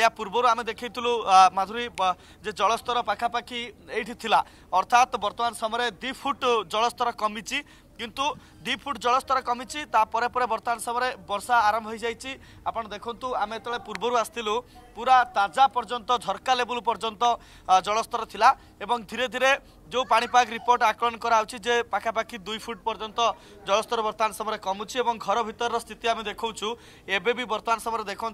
या पूर्व आम देखु माधुरी जे जलस्तर पाखापाखि ये अर्थात बर्तमान समय दी फुट जलस्तर कमिची কিন্তু দুই ফুট জলস্তর কমিছি তাপরে পরে বর্তমান সময় বর্ষা আরম্ভ হয়ে যাই আপনার দেখুন আমি যেত পূর্বর আসছিল পুরা তাজা পর্যন্ত ঝরকা লেবুল পর্যন্ত জলস্তর লা এবং ধীরে ধীরে যে পাপাগ রিপোর্ট আকলন করা হচ্ছে যে পাখাপাখি দুই ফুট পর্যন্ত জলস্তর বর্তমান সময় কমুছে এবং ঘর ভিতর স্থিতি আমি দেখছু এবে বি বর্তমান সময় দেখুন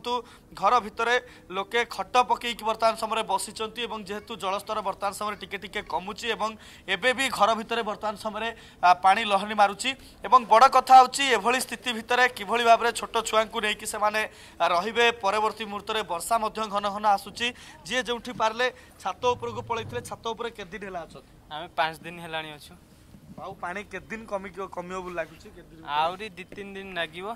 ঘর ভিতরে লোকে খট পকাইকি বর্তমান সময় বসিছেন এবং যেহেতু জলস্তর বর্তমান সময় টিকে টিকে কমুছে এবং এবে বি ঘর ভিতরে বর্তমান সময় পা লহনি মারুচি এবং বড় কথা হচ্ছে এভাবে স্থিতি ভিতরে কিভাবে ভাবে ছোট ছুয়া নেই সে রহবে পরবর্তী মুহূর্তে বর্ষা ମଧ୍ୟ ଘନ ଘନ ଆସୁଛି ଯିଏ ଯେଉଁଠି ପାରିଲେ ଛାତ ଉପରକୁ ପଳେଇଥିଲେ ଛାତ ଉପରେ କେତେ ଦିନ ହେଲା ଅଛନ୍ତି ଆମେ ପାଞ୍ଚ ଦିନ ହେଲାଣି ଅଛୁ ଆଉ ପାଣି କେତେ ଦିନ କମିବ କମିବ ବୋଲି ଲାଗୁଛି ଆହୁରି ଦୁଇ ତିନି ଦିନ ଲାଗିବ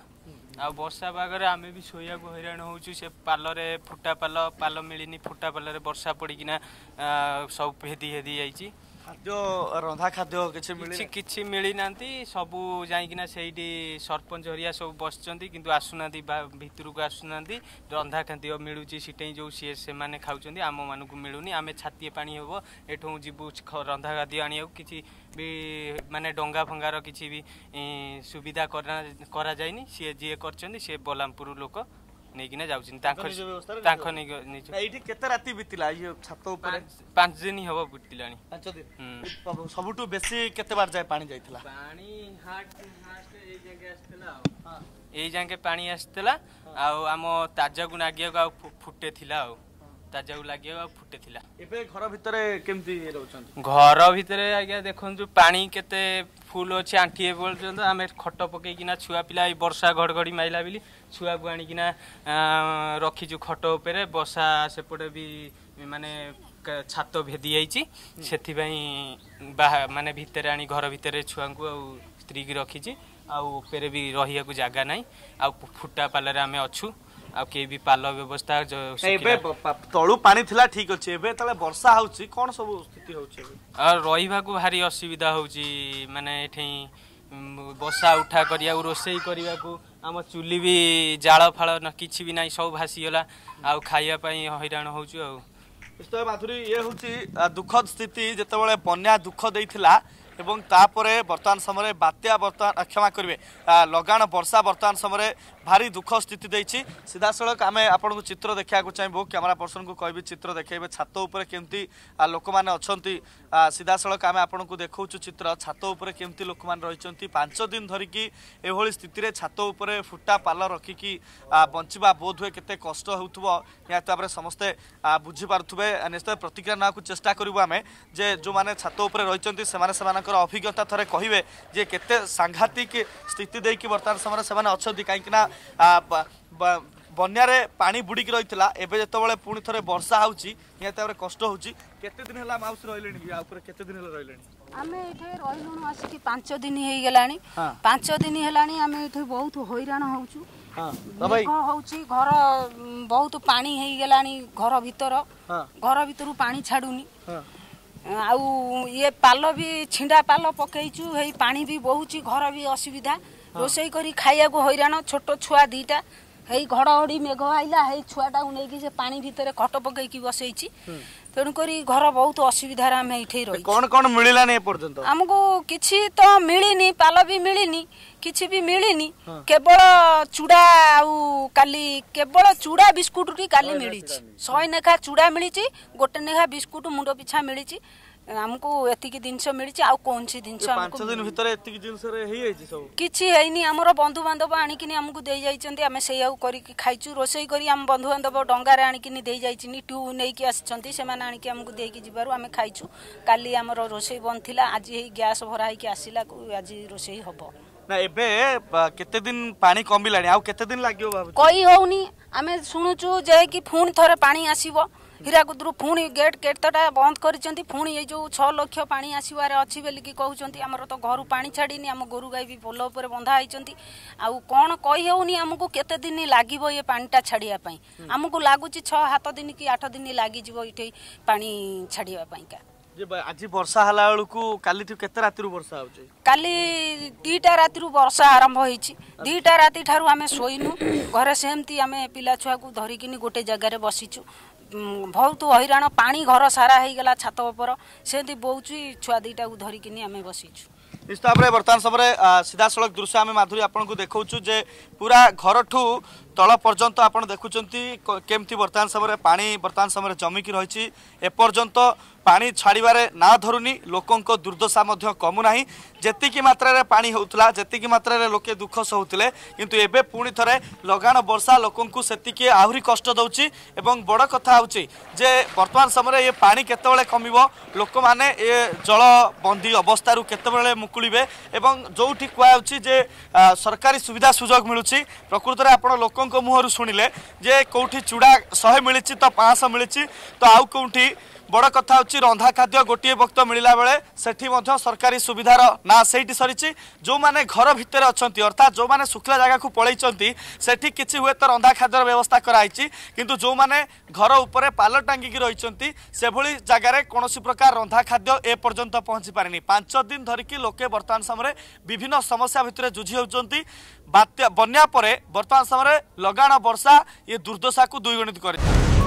ଆଉ ବର୍ଷା ପାଗରେ ଆମେ ବି ଶୋଇବାକୁ ହଇରାଣ ହେଉଛୁ ସେ ପାଲରେ ଫୁଟା ପାଲ ପାଲ ମିଳିନି ଫୁଟା ପାଲରେ ବର୍ଷା ପଡ଼ିକିନା ସବୁ ହେଦି ହେଦି ଯାଇଛି ଖାଦ୍ୟ ରନ୍ଧା ଖାଦ୍ୟ କିଛି କିଛି କିଛି ମିଳିନାହାନ୍ତି ସବୁ ଯାଇକିନା ସେଇଠି ସରପଞ୍ଚ ହରିଆ ସବୁ ବସିଛନ୍ତି କିନ୍ତୁ ଆସୁନାହାନ୍ତି ଭିତରକୁ ଆସୁନାହାନ୍ତି ରନ୍ଧା ଖାଦ୍ୟ ମିଳୁଛି ସିଟେଇ ଯେଉଁ ସିଏ ସେମାନେ ଖାଉଛନ୍ତି ଆମମାନଙ୍କୁ ମିଳୁନି ଆମେ ଛାତିଏ ପାଣି ହେବ ଏଠୁ ଯିବୁ ରନ୍ଧା ଖାଦ୍ୟ ଆଣିବାକୁ କିଛି ବି ମାନେ ଡଙ୍ଗା ଫଙ୍ଗାର କିଛି ବି ସୁବିଧା କରାଯାଇନି ସିଏ ଯିଏ କରିଛନ୍ତି ସିଏ ବଲାମପୁର ଲୋକ ନେଇକିନା ଯାଉଛନ୍ତି ତାଙ୍କ ତାଙ୍କ ନିଜ ଏଇଠି କେତେ ରାତି ବିତିଲା ଇଏ ଛାତ ଉପରେ ପାଞ୍ଚ ଦିନ ହବ ବିତିଲାଣି ପାଞ୍ଚ ଦିନ ସବୁଠୁ ବେଶୀ କେତେ ବାର ଯାଏ ପାଣି ଯାଇଥିଲା ପାଣି ଏଇ ଯାଙ୍କେ ପାଣି ଆସିଥିଲା ଆଉ ଆମ ତାଜାକୁ ନାଗିବାକୁ ଆଉ ଫୁଟେ ଥିଲା ଆଉ ତାଜାକୁ ଲାଗିବ ଆଉ ଫୁଟେଥିଲା ଏବେ ଘର ଭିତରେ କେମିତି ରହୁଛନ୍ତି ଘର ଭିତରେ ଆଜ୍ଞା ଦେଖନ୍ତୁ ପାଣି କେତେ ଫୁଲ୍ ଅଛି ଆଣ୍ଠି ଏ ପର୍ଯ୍ୟନ୍ତ ଆମେ ଖଟ ପକେଇକିନା ଛୁଆ ପିଲା ଏଇ ବର୍ଷା ଘଡ଼ଘଡ଼ି ମାରିଲା ବୋଲି ଛୁଆକୁ ଆଣିକିନା ରଖିଛୁ ଖଟ ଉପରେ ବର୍ଷା ସେପଟେ ବି ମାନେ ଛାତ ଭେଦି ଯାଇଛି ସେଥିପାଇଁ ବାହା ମାନେ ଭିତରେ ଆଣି ଘର ଭିତରେ ଛୁଆଙ୍କୁ ଆଉ ସ୍ତ୍ରୀକି ରଖିଛି ଆଉ ଉପରେ ବି ରହିବାକୁ ଜାଗା ନାହିଁ ଆଉ ଫୁଟା ପାଲରେ ଆମେ ଅଛୁ ଆଉ କେହି ବି ପାଲ ବ୍ୟବସ୍ଥା ଏବେ ତଳୁ ପାଣି ଥିଲା ଠିକ ଅଛି ଏବେ ତାହେଲେ ବର୍ଷା ହଉଛି କଣ ସବୁ ସ୍ଥିତି ହଉଛି ରହିବାକୁ ଭାରି ଅସୁବିଧା ହଉଛି ମାନେ ଏଠି ବସା ଉଠା କରିବାକୁ ରୋଷେଇ କରିବାକୁ ଆମ ଚୁଲି ବି ଜାଳ ଫାଳ କିଛି ବି ନାହିଁ ସବୁ ଭାସିଗଲା ଆଉ ଖାଇବା ପାଇଁ ହଇରାଣ ହଉଛୁ ଆଉ ମାଧୁରୀ ଇଏ ହଉଛି ଦୁଃଖଦ ସ୍ଥିତି ଯେତେବେଳେ ବନ୍ୟା ଦୁଃଖ ଦେଇଥିଲା ଏବଂ ତାପରେ ବର୍ତ୍ତମାନ ସମୟରେ ବାତ୍ୟା ବର୍ତ୍ତମାନ କ୍ଷମା କରିବେ ଲଗାଣ ବର୍ଷା ବର୍ତ୍ତମାନ ସମୟରେ ভারি দুঃখ স্থিতি দিয়েছি সিধাসলখ আমি আপনার চিত্র দেখা চাইবু ক্যামেরা পর্সন কু কবি চিত্র দেখাইবে ছাত উপরে কমিটি লোক মানে অনেক সিধাসলখ আমি আপনার দেখছু চিত্র ছাত উপরে কমিটি লোক মানে রয়েছেন পাঁচ দিন ধরিকি এভাবে স্থিতি ছাত উপরে ফুটা পাল রকি বঞ্চা বোধ হুয়ে কত কষ্ট হোক নিহতি ভাবে সমস্তে বুঝিপারে নিশ্চয় প্রতিক্রিয়া নেওয়া চেষ্টা করবু আমি যে যে ছাত উপরে রয়েছেন সে অভিজ্ঞতা থাকে কহবে যে কত সাংঘাতিক স্থিতি দিয়ে বর্তমান সময় সে অনেক কিনা বন্যারে পানি বুড়িকি রয়েছে এবে যেতবে পুঁ থরে বর্ষা হচ্ছে নিহতি ভাবে কষ্ট হচ্ছে কেতে দিন হল মাউস রহলে উপরে কেতে দিন হল রহলে আমি এঠে রহলু আসিকি পাঁচ দিন হয়ে গলা পাঁচ দিন হল আমি এঠে বহুত হইরাণ হচ্ছু হচ্ছে ঘর বহুত পানি হয়ে গলা ঘর ভিতর ঘর ভিতর পানি ছাড়ুনি আউ ইয়ে পাল বি ছিঁড়া পাল পকাইছু এই পানি বি বহুছি ঘর বি অসুবিধা ରୋଷେଇ କରି ଖାଇବାକୁ ହଇରାଣ ଛୋଟ ଛୁଆ ଦୁଇଟା ହେଇ ଘଡ଼ଘଡ଼ି ମେଘ ଆଇଲା ହେଇ ଛୁଆଟାକୁ ନେଇକି ସେ ପାଣି ଭିତରେ ଖଟ ପକେଇକି ବସେଇଛି ତେଣୁକରି ଘର ବହୁତ ଅସୁବିଧାରେ ଆମେ ଏଇଠି ରହି କ'ଣ କ'ଣ ମିଳିଲାନି ଏପର୍ଯ୍ୟନ୍ତ ଆମକୁ କିଛି ତ ମିଳିନି ପାଲ ବି ମିଳିନି କିଛି ବି ମିଳିନି କେବଳ ଚୁଡ଼ା ଆଉ କାଲି କେବଳ ଚୁଡ଼ା ବିସ୍କୁଟଟି କାଲି ମିଳିଛି ଶହେ ନେଖା ଚୁଡ଼ା ମିଳିଛି ଗୋଟେ ନେଖା ବିସ୍କୁଟ ମୁଣ୍ଡ ପିଛା ମିଳିଛି ଆମକୁ ଏତିକି ଜିନିଷ ମିଳିଛି ଆଉ କୌଣସି ଜିନିଷ ପାଞ୍ଚ ଦିନ ଭିତରେ ଏତିକି ଜିନିଷରେ ହେଇଯାଇଛି ସବୁ କିଛି ହେଇନି ଆମର ବନ୍ଧୁବାନ୍ଧବ ଆଣିକିନି ଆମକୁ ଦେଇଯାଇଛନ୍ତି ଆମେ ସେଇଆକୁ କରିକି ଖାଇଛୁ ରୋଷେଇ କରି ଆମ ବନ୍ଧୁବାନ୍ଧବ ଡଙ୍ଗାରେ ଆଣିକିନି ଦେଇଯାଇଛନ୍ତି ଟ୍ୟୁ ନେଇକି ଆସିଛନ୍ତି ସେମାନେ ଆଣିକି ଆମକୁ ଦେଇକି ଯିବାରୁ ଆମେ ଖାଇଛୁ କାଲି ଆମର ରୋଷେଇ ବନ୍ଦ ଥିଲା ଆଜି ହେଇ ଗ୍ୟାସ୍ ଭରା ହେଇକି ଆସିଲା ଆଜି ରୋଷେଇ ହବ ନା ଏବେ କେତେ ଦିନ ପାଣି କମିଲାଣି ଆଉ କେତେ ଦିନ ଲାଗିବ କହି ହଉନି ଆମେ ଶୁଣୁଛୁ ଯେ କି ପୁଣି ଥରେ ପାଣି ଆସିବ ହୀରାକୁଦରୁ ପୁଣି ଗେଟ୍ କେତେଟା ବନ୍ଦ କରିଛନ୍ତି ପୁଣି ଏଇ ଯେଉଁ ଛଅ ଲକ୍ଷ ପାଣି ଆସିବାରେ ଅଛି ବୋଲିକି କହୁଛନ୍ତି ଆମର ତ ଘରୁ ପାଣି ଛାଡ଼ିନି ଆମ ଗୋରୁ ଗାଈ ବି ପୋଲ ଉପରେ ବନ୍ଧା ହେଇଛନ୍ତି ଆଉ କ'ଣ କହି ହେଉନି ଆମକୁ କେତେ ଦିନ ଲାଗିବ ଏ ପାଣିଟା ଛାଡ଼ିବା ପାଇଁ ଆମକୁ ଲାଗୁଛି ଛଅ ହାତ ଦିନ କି ଆଠ ଦିନ ଲାଗିଯିବ ଏଠି ପାଣି ଛାଡ଼ିବା ପାଇଁକା ଆଜି ବର୍ଷା ହେଲା ବେଳକୁ କାଲି କେତେ ରାତିରୁ ବର୍ଷା ହେଉଛି କାଲି ଦୁଇଟା ରାତିରୁ ବର୍ଷା ଆରମ୍ଭ ହେଇଛି ଦୁଇଟା ରାତି ଠାରୁ ଆମେ ଶୋଇନୁ ଘରେ ସେମିତି ଆମେ ପିଲା ଛୁଆକୁ ଧରିକିନି ଗୋଟେ ଜାଗାରେ ବସିଛୁ बहुत हैरान पानी घर सारा हेगला छात उपर सेती बौची छुआ दिटा उ धरि किनी हामी बसि छु इस्ता परे बर्तन सबरे सीधा सडक दुसा हामी माधुरी आपण को देखौ छु जे पुरा घर ठु তল পর্যন্ত আপনার দেখুম কেমতি বর্তমান সময় পা বর্তমান সময় জমিকি রয়েছে এপর্যন্ত পা ছাড়বার না ধরুনি লোক দুর্দশা কমু না যেতিকি মাত্রার পা হোলা যেতিকি মাত্রার লোকে দুঃখ সহুলে কিন্তু এবে পুঁ থে লগাণ বর্ষা লোক সেতিকি আহরি কষ্ট দৌছি এবং বড় কথা হচ্ছে যে বর্তমান সময় এ পা কেতবে কমিব লোক মানে এ জলবন্দী অবস্থার কেতবে মুকুড়বে এবং যেটি কুয়া যে সরকারি সুবিধা সুযোগ মিলুছি প্রকৃতরে আপনার লোক ଲୋକଙ୍କ ମୁହଁରୁ ଶୁଣିଲେ ଯେ କେଉଁଠି ଚୂଡ଼ା ଶହେ ମିଳିଛି ତ ପାଞ୍ଚଶହ ମିଳିଛି ତ ଆଉ କେଉଁଠି ବଡ଼ କଥା ହେଉଛି ରନ୍ଧା ଖାଦ୍ୟ ଗୋଟିଏ ବକ୍ତ ମିଳିଲା ବେଳେ ସେଠି ମଧ୍ୟ ସରକାରୀ ସୁବିଧାର ନାଁ ସେଇଠି ସରିଛି ଯେଉଁମାନେ ଘର ଭିତରେ ଅଛନ୍ତି ଅର୍ଥାତ୍ ଯେଉଁମାନେ ଶୁଖିଲା ଜାଗାକୁ ପଳେଇଛନ୍ତି ସେଠି କିଛି ହୁଏତ ରନ୍ଧା ଖାଦ୍ୟର ବ୍ୟବସ୍ଥା କରାହେଇଛି କିନ୍ତୁ ଯେଉଁମାନେ ଘର ଉପରେ ପାଲ ଟାଙ୍ଗିକି ରହିଛନ୍ତି ସେଭଳି ଜାଗାରେ କୌଣସି ପ୍ରକାର ରନ୍ଧା ଖାଦ୍ୟ ଏପର୍ଯ୍ୟନ୍ତ ପହଞ୍ଚି ପାରିନି ପାଞ୍ଚ ଦିନ ଧରିକି ଲୋକେ ବର୍ତ୍ତମାନ ସମୟରେ ବିଭିନ୍ନ ସମସ୍ୟା ଭିତରେ ଯୁଝି ହେଉଛନ୍ତି ବାତ୍ୟା ବନ୍ୟା ପରେ ବର୍ତ୍ତମାନ ସମୟରେ ଲଗାଣ ବର୍ଷା ଏ ଦୁର୍ଦ୍ଦଶାକୁ ଦୁଇଗଣିତ କରିଛି